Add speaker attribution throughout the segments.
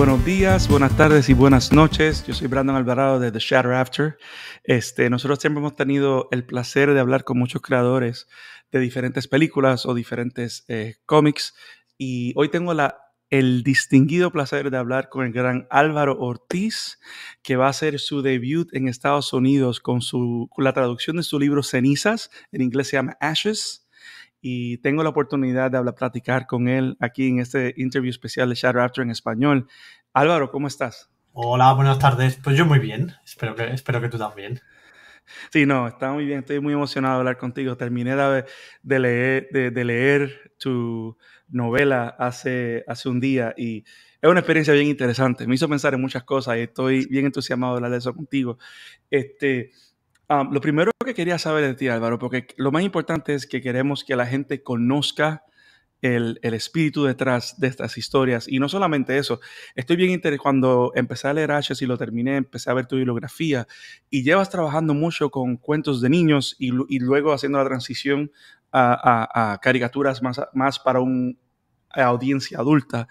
Speaker 1: Buenos días, buenas tardes y buenas noches. Yo soy Brandon Alvarado de The Shatter After. Este, nosotros siempre hemos tenido el placer de hablar con muchos creadores de diferentes películas o diferentes eh, cómics. Y hoy tengo la el distinguido placer de hablar con el gran Álvaro Ortiz, que va a hacer su debut en Estados Unidos con, su, con la traducción de su libro Cenizas, en inglés se llama Ashes, y tengo la oportunidad de hablar, platicar con él aquí en este interview especial de Shadow After en español. Álvaro, ¿cómo estás?
Speaker 2: Hola, buenas tardes. Pues yo muy bien. Espero que, espero que tú también.
Speaker 1: Sí, no, está muy bien. Estoy muy emocionado de hablar contigo. Terminé de, leer, tu novela hace, hace un día y es una experiencia bien interesante. Me hizo pensar en muchas cosas y estoy bien entusiasmado de hablar de eso contigo. Este, ah, lo primero que quería saber de ti, Álvaro, porque lo más importante es que queremos que la gente conozca el, espíritu detrás de estas historias. Y no solamente eso, estoy bien interesado, cuando empecé a leer hs y lo terminé, empecé a ver tu bibliografía y llevas trabajando mucho con cuentos de niños y, luego haciendo la transición a, caricaturas más, más para una eh, audiencia adulta,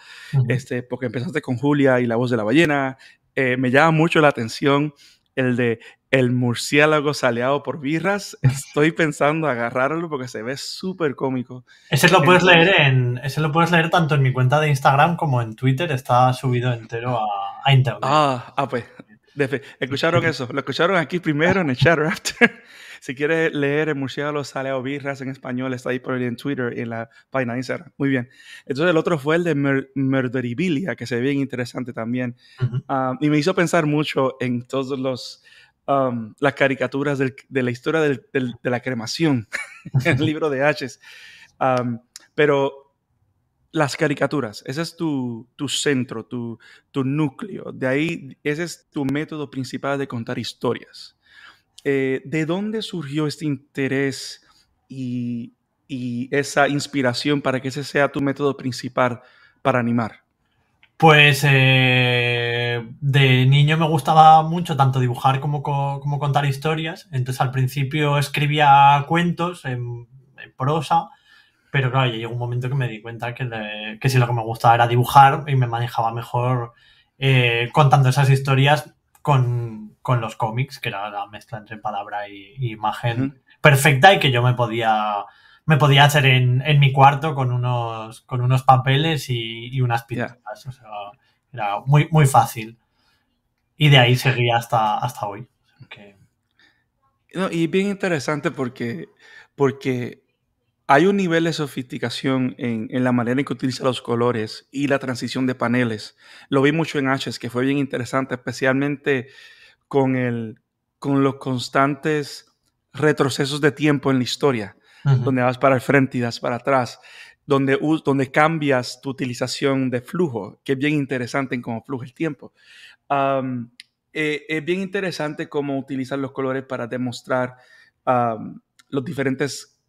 Speaker 1: este, porque empezaste con Julia y La voz de la ballena, eh, me llama mucho la atención el de el murciélago saleado por birras. Estoy pensando agarrarlo porque se ve súper cómico. Ese lo puedes leer
Speaker 2: en. Ese lo puedes leer tanto en mi cuenta de Instagram como en Twitter. Está subido entero a, a internet.
Speaker 1: Ah, ah, pues. Escucharon eso. Lo escucharon aquí primero en el chat after. Si quieres leer El Murciélago Sale o Birras en español, está ahí por ahí en Twitter y en la página de Instagram. Muy bien. Entonces el otro fue el de Merderibilia, que se ve bien interesante también. Ah, y me hizo pensar mucho en todos los... Um, las caricaturas de la historia de la cremación en el libro de H. Um, pero las caricaturas, ese es tu, tu centro, tu, tu, núcleo. De ahí, ese es tu método principal de contar historias. Eh, ¿de dónde surgió este interés y, esa inspiración para que ese sea tu método principal para animar?
Speaker 2: Pues eh, de niño me gustaba mucho tanto dibujar como, contar historias. Entonces al principio escribía cuentos en, prosa, pero claro, llegó un momento que me di cuenta que, que si lo que me gustaba era dibujar y me manejaba mejor eh, contando esas historias con, con los cómics, que era la mezcla entre palabra e imagen perfecta y que yo me podía me podía hacer en, mi cuarto con unos con unos papeles y, unas pinturas. O sea,
Speaker 1: era muy, muy fácil. Y de ahí seguía hasta, hasta hoy. No, y bien interesante porque, porque hay un nivel de sofisticación en, la manera en que utiliza los colores y la transición de paneles. Lo vi mucho en H, que fue bien interesante, especialmente con, con los constantes retrocesos de tiempo en la historia, donde vas para el frente y das para atrás, donde, donde cambias tu utilización de flujo, que es bien interesante en cómo fluye el tiempo. Eh, es bien interesante cómo utilizan los colores para demostrar los diferentes,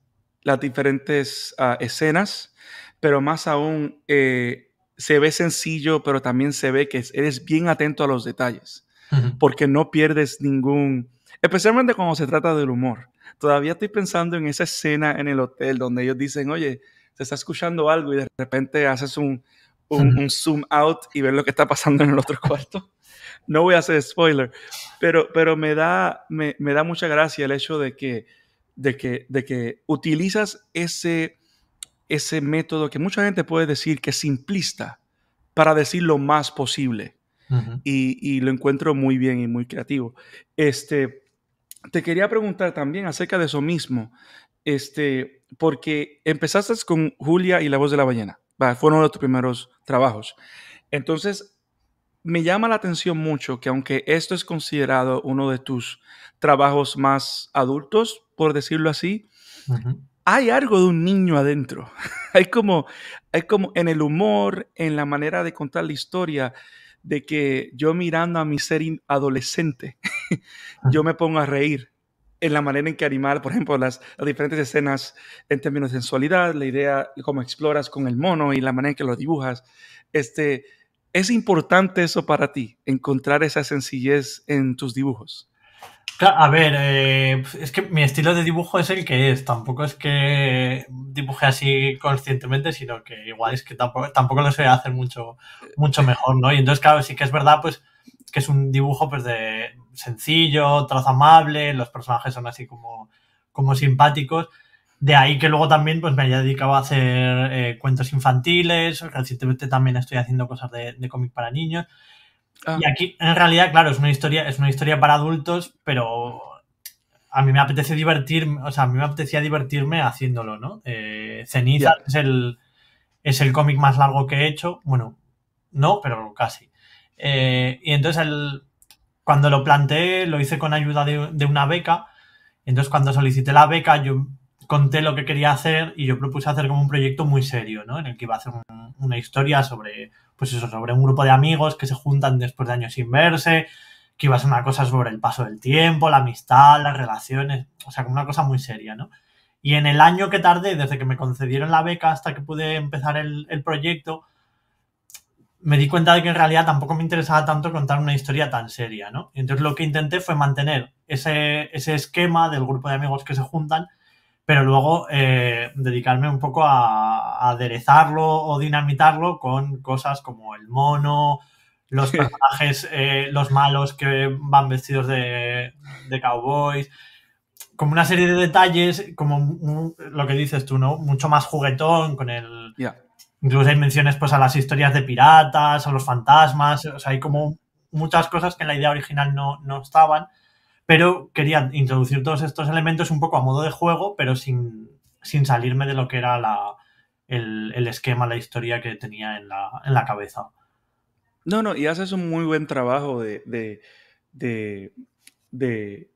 Speaker 1: las diferentes ah, escenas, pero más aún eh, se ve sencillo, pero también se ve que eres bien atento a los detalles porque no pierdes ningún, especialmente cuando se trata del humor. Todavía estoy pensando en esa escena en el hotel donde ellos dicen, oye, se está escuchando algo y de repente haces un, zoom out y ves lo que está pasando en el otro cuarto. No voy a hacer spoiler, pero, pero me, da, mucha gracia el hecho de que, de que, utilizas ese, ese método que mucha gente puede decir que es simplista para decir lo más posible y, lo encuentro muy bien y muy creativo. Este, te quería preguntar también acerca de eso mismo, este, porque empezaste con Julia y La Voz de la Ballena, fue uno de tus primeros trabajos. Entonces, me llama la atención mucho que aunque esto es considerado uno de tus trabajos más adultos, por decirlo así, hay algo de un niño adentro. hay como, hay como en el humor, en la manera de contar la historia, de que yo mirando a mi ser adolescente, yo me pongo a reír en la manera en que animar, por ejemplo, las, diferentes escenas en términos de sensualidad, la idea, cómo exploras con el mono y la manera en que lo dibujas. Este, ¿Es importante eso para ti, encontrar esa sencillez en tus dibujos? A ver,
Speaker 2: eh, pues, es que mi estilo de dibujo es el que es. Tampoco es que dibuje así conscientemente, sino que igual es que tampoco, lo sé hacer mucho, mucho mejor, ¿no? Y entonces, claro, sí que es verdad, pues, que es un dibujo, pues, de sencillo, trazo amable, los personajes son así como, como simpáticos. De ahí que luego también, pues, me haya dedicado a hacer eh, cuentos infantiles. Recientemente también estoy haciendo cosas de, de cómic para niños. Ah. Y aquí, en realidad, claro, es una historia, es una historia para adultos, pero a mí me apetece divertirme, o sea, a mí me apetecía divertirme haciéndolo, ¿no? Eh, Ceniza es el, es el cómic más largo que he hecho, bueno, no, pero casi. Eh, y entonces cuando lo planteé, lo hice con ayuda de, de, una beca, entonces cuando solicité la beca, yo conté lo que quería hacer y yo propuse hacer como un proyecto muy serio, ¿no? En el que iba a hacer una historia sobre, pues eso, sobre un grupo de amigos que se juntan después de años sin verse, que iba a ser una cosa sobre el paso del tiempo, la amistad, las relaciones, o sea, como una cosa muy seria, ¿no? Y en el año que tardé, desde que me concedieron la beca hasta que pude empezar el, proyecto, me di cuenta de que en realidad tampoco me interesaba tanto contar una historia tan seria, ¿no? Entonces lo que intenté fue mantener ese esquema del grupo de amigos que se juntan, pero luego eh, dedicarme un poco a, aderezarlo o dinamitarlo con cosas como el mono, los personajes, eh, los malos que van vestidos de, cowboys, como una serie de detalles, como lo que dices tú, ¿no? Mucho más juguetón con el... Incluso hay menciones pues a las historias de piratas, a los fantasmas, hay como muchas cosas que en la idea original no estaban pero quería introducir todos estos elementos un poco a modo de juego, pero sin, salirme de lo que era el, esquema, la historia que tenía en la, cabeza.
Speaker 1: No, no, y haces un muy buen trabajo de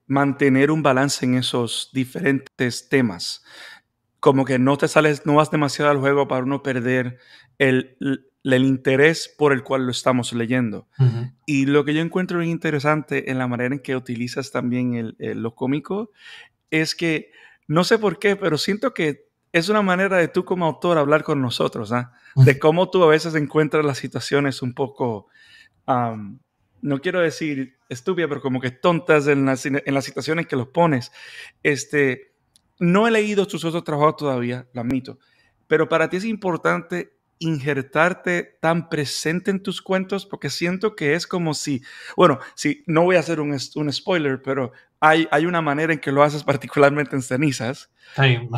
Speaker 1: mantener un balance en esos diferentes temas como que no te sales, no vas demasiado al juego para no perder el, interés por el cual lo estamos leyendo. Y lo que yo encuentro bien interesante en la manera en que utilizas también el, lo cómico es que, no sé por qué, pero siento que es una manera de tú como autor hablar con nosotros, ¿ah? de cómo tú a veces encuentras las situaciones un poco, no quiero decir estúpidas, pero como que tontas en las, en las situaciones que los pones. Este, no he leído tus otros trabajos todavía, lo admito, pero para ti es importante injertarte tan presente en tus cuentos porque siento que es como si, bueno, si no voy a hacer un, spoiler, pero hay, hay, una manera en que lo haces particularmente en cenizas,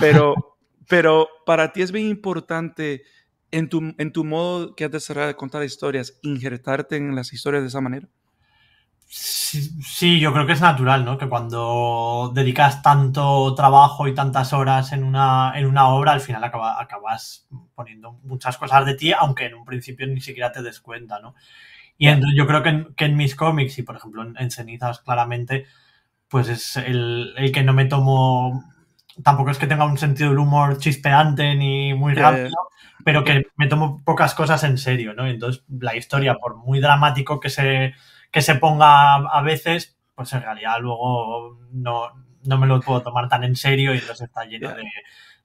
Speaker 1: pero, pero para ti es bien importante en tu, en tu modo que has de de contar historias, injertarte en las historias de esa manera.
Speaker 2: Sí, yo creo que es natural, ¿no? Que cuando dedicas tanto trabajo y tantas horas en una, en una obra, al final acabas poniendo muchas cosas de ti, aunque en un principio ni siquiera te des cuenta, ¿no? Y entonces yo creo que en, mis cómics y, por ejemplo, en, Cenizas, claramente, pues es el, que no me tomo... Tampoco es que tenga un sentido del humor chispeante ni muy rápido, pero que me tomo pocas cosas en serio, ¿no? Entonces, la historia, por muy dramático que se que se ponga a veces, pues en realidad luego no, me lo puedo tomar tan en serio y entonces está lleno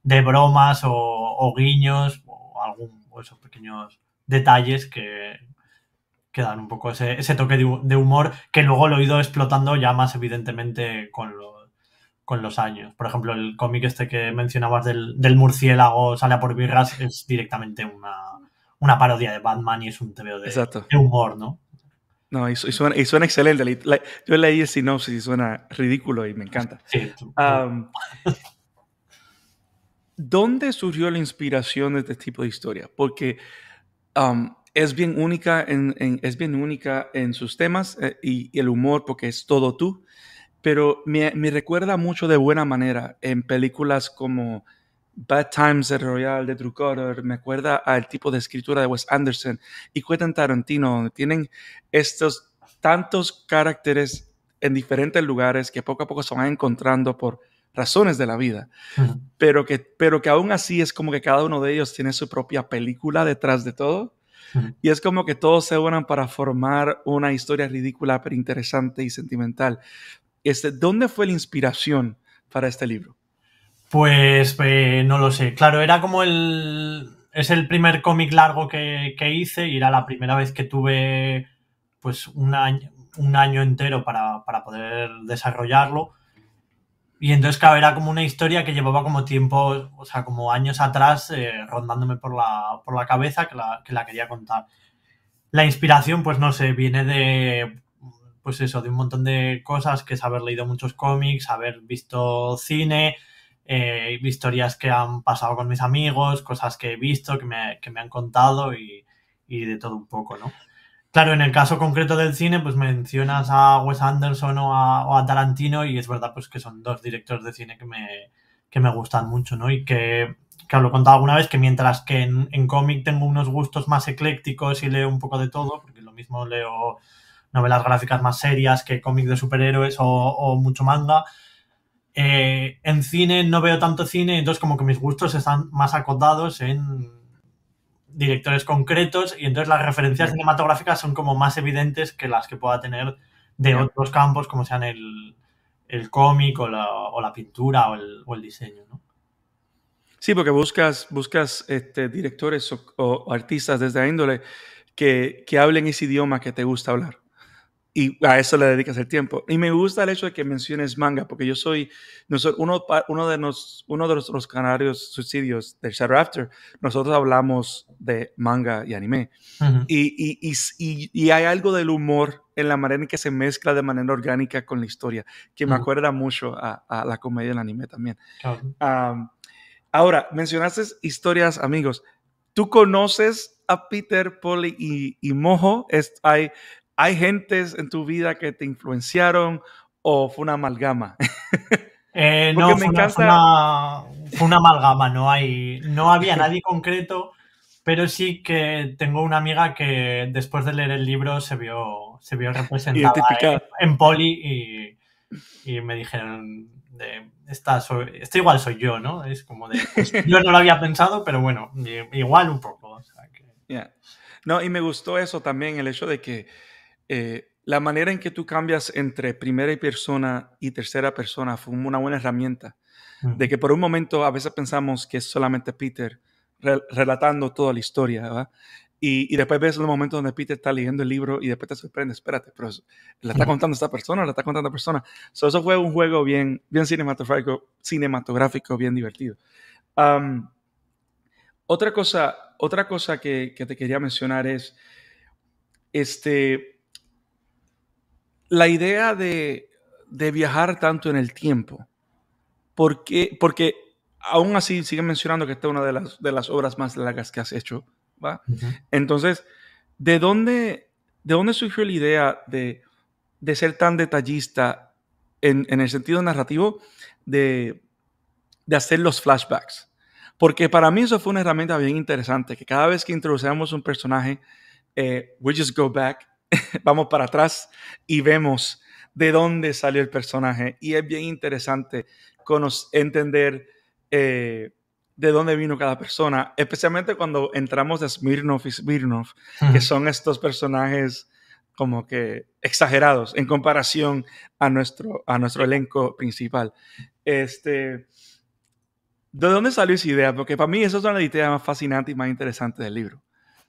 Speaker 2: de, bromas o, guiños o algún esos pequeños detalles que, dan un poco ese, toque de, humor que luego lo he ido explotando ya más evidentemente con los, años. Por ejemplo, el cómic este que mencionabas del, murciélago sale a por birras es directamente una, parodia de Batman y es un tebeo de, de humor, ¿no?
Speaker 1: No, y, suena, excelente. yo leí el sinopsis y suena ridículo y me encanta. ¿Dónde surgió la inspiración de este tipo de historia? Porque es, bien única en, sus temas eh, y, el humor, porque es todo tú. Pero me recuerda mucho de buena manera en películas como Bad Times de Royal, de Drew me acuerda al tipo de escritura de Wes Anderson y Quentin Tarantino, donde tienen estos tantos caracteres en diferentes lugares que poco a poco se van encontrando por razones de la vida, pero, que, pero que aún así es como que cada uno de ellos tiene su propia película detrás de todo. Y es como que todos se unen para formar una historia ridícula, pero interesante y sentimental. Este, ¿Dónde fue la inspiración para este libro?
Speaker 2: Pues eh, no lo sé. Claro, era como el. Es el primer cómic largo que, hice y era la primera vez que tuve pues un año, entero para, poder desarrollarlo. Y entonces, claro, era como una historia que llevaba como tiempo, o sea, como años atrás eh, rondándome por la, cabeza que la, quería contar. La inspiración, pues no sé, viene de, pues eso, de un montón de cosas, que es haber leído muchos cómics, haber visto cine, eh, historias que han pasado con mis amigos, cosas que he visto, que me, que me han contado y, y, de todo un poco, ¿no? Claro, en el caso concreto del cine, pues mencionas a Wes Anderson o a, Tarantino y es verdad pues que son dos directores de cine que me, que me gustan mucho, ¿no? Y que, que contado alguna vez, que mientras que en, cómic tengo unos gustos más eclécticos y leo un poco de todo, porque lo mismo leo novelas gráficas más serias que cómics de superhéroes o, o mucho manga, eh, en cine no veo tanto cine, entonces como que mis gustos están más acotados en directores concretos y entonces las referencias cinematográficas son como más evidentes que las que pueda tener de otros campos como sean el, cómic o la, pintura o el, diseño. ¿no?
Speaker 1: Sí, porque buscas, buscas este, directores o, artistas desde la índole que, que hablen ese idioma que te gusta hablar y a eso le dedicas el tiempo. Y me gusta el hecho de que menciones manga, porque yo soy uno, uno de, los, uno de los, canarios subsidios del Shadow After. Nosotros hablamos de manga y anime. y, y, y, y, hay algo del humor en la manera en que se mezcla de manera orgánica con la historia, que me acuerda mucho a, la comedia del anime también. ahora, mencionaste historias, amigos. ¿Tú conoces a Peter, Polly y, y Mojo? Es, hay, ¿Hay gentes en tu vida que te influenciaron o fue una amalgama?
Speaker 2: Eh, no, fue, una, fue, una, amalgama, no, hay, no había nadie concreto, pero sí que tengo una amiga que después de leer el libro se vio, se vio representada en, poli y, me dijeron, de, igual soy yo, ¿no? Es como de, pues, yo no lo había pensado, pero bueno, igual un poco.
Speaker 1: No, y me gustó eso también, el hecho de que eh, la manera en que tú cambias entre primera persona y tercera persona fue una buena herramienta. De que por un momento a veces pensamos que es solamente Peter relatando toda la historia, ¿verdad? Y, después ves el momento donde Peter está leyendo el libro y después te sorprende, espérate, pero la está contando esta persona, la está contando esta persona. eso fue un juego bien, bien cinematográfico, cinematográfico, bien divertido. otra cosa, otra cosa que, que, te quería mencionar es, este, la idea de, viajar tanto en el tiempo, porque, porque aún así sigue mencionando que esta es una de las, de las obras más largas que has hecho, ¿va? Entonces, ¿de dónde, ¿de dónde surgió la idea de, ser tan detallista en, el sentido narrativo de, hacer los flashbacks? Porque para mí eso fue una herramienta bien interesante, que cada vez que introducíamos un personaje, eh, we just go back vamos para atrás y vemos de dónde salió el personaje. Y es bien interesante entender eh, de dónde vino cada persona, especialmente cuando entramos a Smirnov y Smirnov, que son estos personajes como que exagerados en comparación a nuestro, a nuestro elenco principal. Este, ¿De dónde salió esa idea? Porque para mí eso es una de las ideas más fascinantes y más interesantes del libro.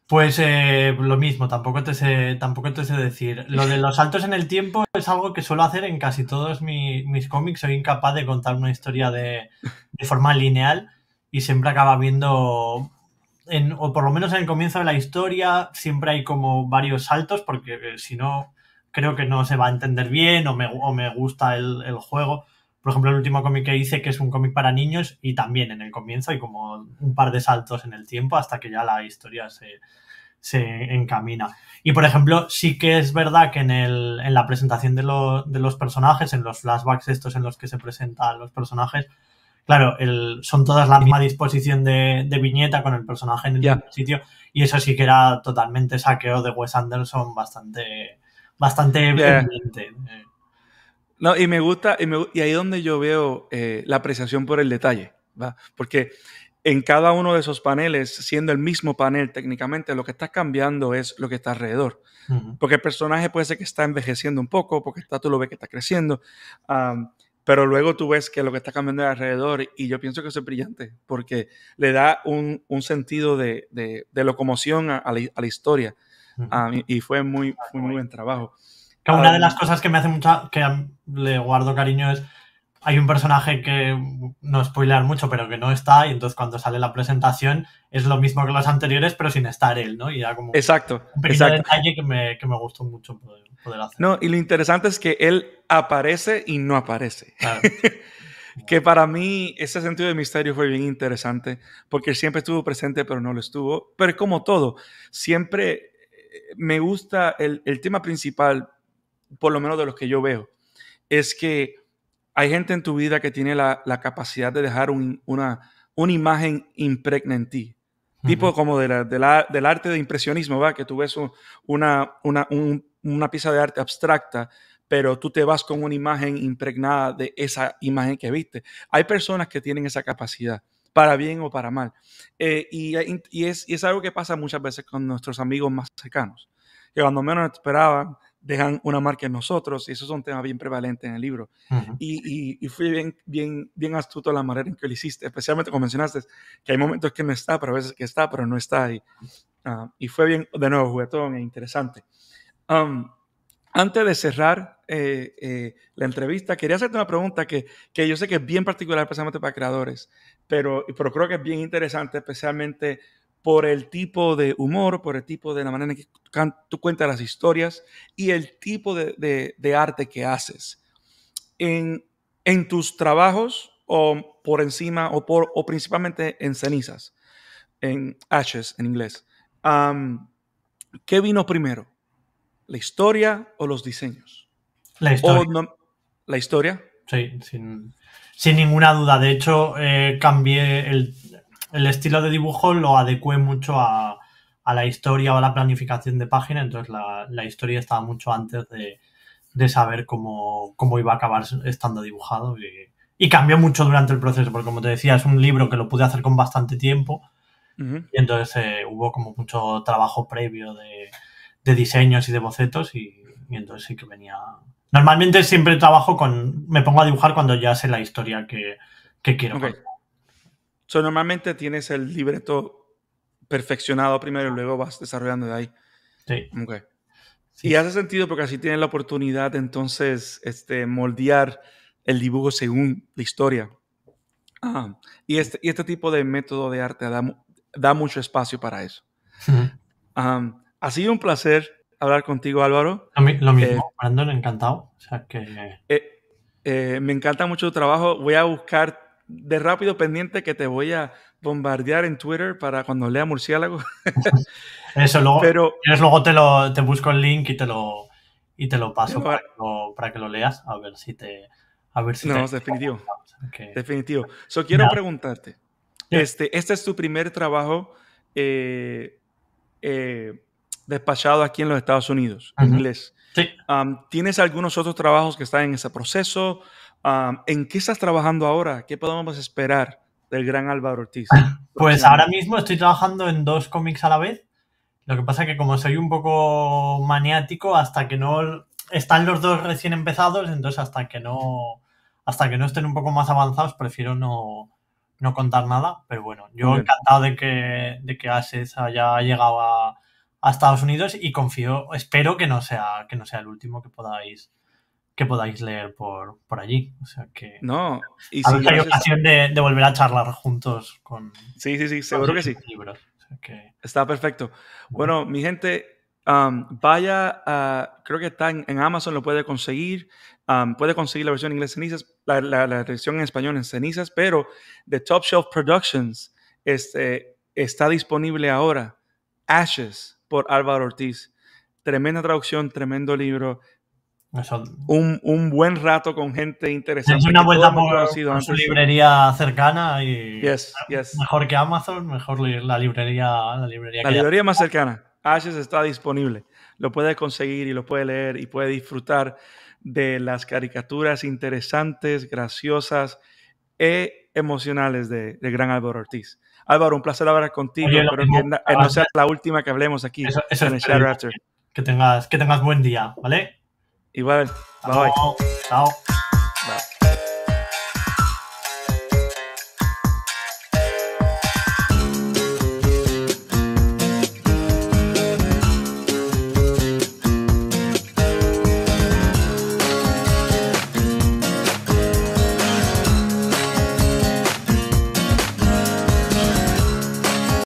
Speaker 2: Pues eh, lo mismo, tampoco te, sé, tampoco te sé decir. Lo de los saltos en el tiempo es algo que suelo hacer en casi todos mis cómics. Soy incapaz de contar una historia de, forma lineal y siempre acaba viendo, en, o por lo menos en el comienzo de la historia, siempre hay como varios saltos porque eh, si no, creo que no se va a entender bien o me, o me gusta el juego por ejemplo, el último cómic que hice, que es un cómic para niños, y también en el comienzo hay como un par de saltos en el tiempo hasta que ya la historia se, encamina. Y por ejemplo, sí que es verdad que en, el, la presentación de, los personajes, en los flashbacks estos en los que se presentan los personajes, claro, son todas la misma disposición de, viñeta con el personaje en el mismo sitio. Y eso sí que era totalmente saqueo de Wes Anderson bastante,
Speaker 1: bastante evidente. Eh y me gusta, y, ahí donde yo veo eh, la apreciación por el detalle, Porque en cada uno de esos paneles, siendo el mismo panel técnicamente, lo que está cambiando es lo que está alrededor. Porque el personaje puede ser que está envejeciendo un poco, porque tú lo ves que está creciendo, pero luego tú ves que lo que está cambiando es alrededor y yo pienso que eso es brillante, porque le da un, sentido de, locomoción a, la, historia. y, fue muy, muy buen trabajo una de um, las
Speaker 2: cosas que me hace mucha. que le guardo cariño es. Hay un personaje que no spoiler mucho, pero que no está, y entonces cuando sale la presentación es lo mismo que los anteriores, pero sin estar él, ¿no? Y ya como. Exacto. Un pequeño detalle que me, que me, gustó mucho poder, hacer.
Speaker 1: No, y lo interesante es que él aparece y no aparece. que para mí ese sentido de misterio fue bien interesante, porque siempre estuvo presente, pero no lo estuvo. Pero como todo, siempre eh, me gusta el, el tema principal por lo menos de los que yo veo, es que hay gente en tu vida que tiene la, capacidad de dejar una, una, imagen impregna en ti. Tipo como de del arte de impresionismo, ¿va? Que tú ves una, una, pieza de arte abstracta, pero tú te vas con una imagen impregnada de esa imagen que viste. Hay personas que tienen esa capacidad, para bien o para mal. Eh, y, es, y es algo que pasa muchas veces con nuestros amigos más cercanos, que cuando menos esperaban, dejan una marca en nosotros y eso es un tema bien prevalente en el libro. y, y, fui bien, bien, bien astuto la manera en que lo hiciste, especialmente como mencionaste, que hay momentos que no está, pero a veces que está, pero no está. Y, ah, y fue bien, de nuevo, juguetón e interesante. antes de cerrar eh, eh, la entrevista, quería hacerte una pregunta que, que, yo sé que es bien particular, especialmente para creadores, pero, pero creo que es bien interesante, especialmente por el tipo de humor, por el tipo de la manera en que tú cuentas las historias y el tipo de, arte que haces. En, tus trabajos o por encima o, por, o principalmente en cenizas, en ashes en inglés, ¿qué vino primero? ¿La historia o los diseños? La historia. ¿La historia? Sí, sin,
Speaker 2: ninguna duda. De hecho, eh, cambié el, el estilo de dibujo lo adecué mucho a, la historia o a la planificación de página, entonces la, historia estaba mucho antes de, saber cómo, iba a acabar estando dibujado y, cambió mucho durante el proceso, porque como te decía, es un libro que lo pude hacer con bastante tiempo y entonces eh, hubo como mucho trabajo previo de, diseños y de bocetos y, entonces sí que venía... Normalmente siempre trabajo con... me pongo a dibujar cuando ya sé
Speaker 1: la historia que, quiero normalmente tienes el libreto perfeccionado primero y luego vas desarrollando de ahí. Sí. Okay. Y hace sentido porque así tienes la oportunidad entonces este, moldear el dibujo según la historia. Ah, y, este, y este tipo de método de arte da, mucho espacio para eso. ha sido un placer hablar contigo, Álvaro. A mí, lo mismo,
Speaker 2: eh, Brandon, encantado. O sea que...
Speaker 1: Eh, eh, me encanta mucho tu trabajo. Voy a buscar de rápido pendiente que te voy a bombardear en Twitter para cuando lea murciélago.
Speaker 2: Eso luego. Pero, luego te, lo, te busco el link y te lo, y te lo paso para, que lo, leas, a ver si te.
Speaker 1: A ver si no, es definitivo. Definitivo. So, quiero preguntarte. Este, este es tu primer trabajo eh, eh, despachado aquí en los Estados Unidos, inglés. Sí. ¿Tienes algunos otros trabajos que están en ese proceso? ¿En qué estás trabajando ahora? ¿Qué podemos esperar del gran Álvaro Ortiz? Pues ahora
Speaker 2: mismo estoy trabajando en dos cómics a la vez. Lo que pasa que como soy un poco maniático, hasta que no están los dos recién empezados, entonces hasta que no hasta que no estén un poco más avanzados, prefiero no, no contar nada. Pero bueno, yo encantado de que, de que haya llegado a, a Estados Unidos y confío, espero que no sea, que no sea el último que podáis que podáis leer por, por allí. O sea que. No,
Speaker 1: y si hay ocasión
Speaker 2: de, volver a charlar juntos
Speaker 1: con. Sí, sí, sí, seguro que sí. Está perfecto. Bueno, mi gente, um, vaya a. Creo que está en, Amazon, lo puede conseguir. Um, puede conseguir la versión en inglés cenizas, la, la, versión en español en cenizas, pero The Top Shelf Productions este, está disponible ahora. Ashes por Álvaro Ortiz. Tremenda traducción, tremendo libro un, un, buen rato con gente interesante. Es una vuelta por, por, su librería
Speaker 2: cercana y mejor que Amazon, mejor la librería, la librería, la librería más
Speaker 1: cercana. Ashes está disponible. Lo puede conseguir y lo puede leer y puede disfrutar de las caricaturas interesantes, graciosas e emocionales de, de Gran Álvaro Ortiz. Álvaro, un placer hablar contigo, pero que, no sea la última que hablemos aquí en el
Speaker 2: Que tengas, que tengas buen día, ¿vale?
Speaker 1: Igual. Bye. Chao. Bye.